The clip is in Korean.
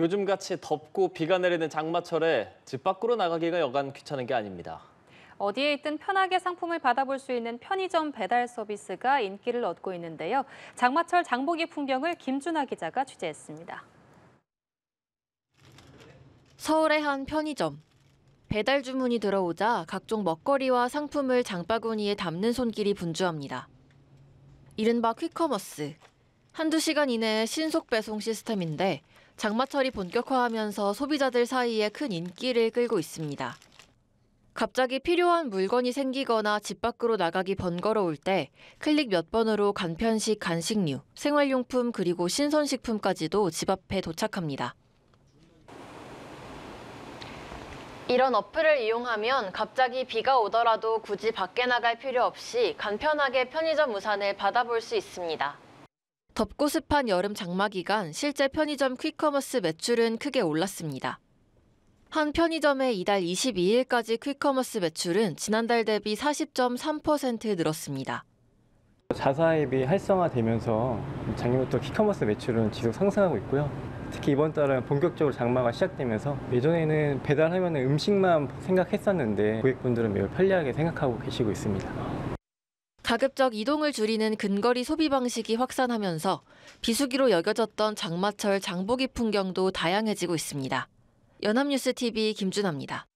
요즘같이 덥고 비가 내리는 장마철에 집 밖으로 나가기가 여간 귀찮은 게 아닙니다. 어디에 있든 편하게 상품을 받아볼 수 있는 편의점 배달 서비스가 인기를 얻고 있는데요. 장마철 장보기 풍경을 김준하 기자가 취재했습니다. 서울의 한 편의점. 배달 주문이 들어오자 각종 먹거리와 상품을 장바구니에 담는 손길이 분주합니다. 이른바 퀵커머스. 한두 시간 이내에 신속 배송 시스템인데 장마철이 본격화하면서 소비자들 사이에 큰 인기를 끌고 있습니다. 갑자기 필요한 물건이 생기거나 집 밖으로 나가기 번거로울 때 클릭 몇 번으로 간편식 간식류, 생활용품 그리고 신선식품까지도 집 앞에 도착합니다. 이런 어플을 이용하면 갑자기 비가 오더라도 굳이 밖에 나갈 필요 없이 간편하게 편의점 우산을 받아볼 수 있습니다. 덥고 습한 여름 장마 기간 실제 편의점 퀵커머스 매출은 크게 올랐습니다. 한 편의점의 이달 22일까지 퀵커머스 매출은 지난달 대비 40.3% 늘었습니다. 자사 앱이 활성화되면서 작년부터 퀵커머스 매출은 지속 상승하고 있고요. 특히 이번 달은 본격적으로 장마가 시작되면서 예전에는 배달하면 음식만 생각했었는데 고객분들은 매우 편리하게 생각하고 계시고 있습니다. 가급적 이동을 줄이는 근거리 소비 방식이 확산하면서 비수기로 여겨졌던 장마철 장보기 풍경도 다양해지고 있습니다. 연합뉴스 TV 김준아입니다.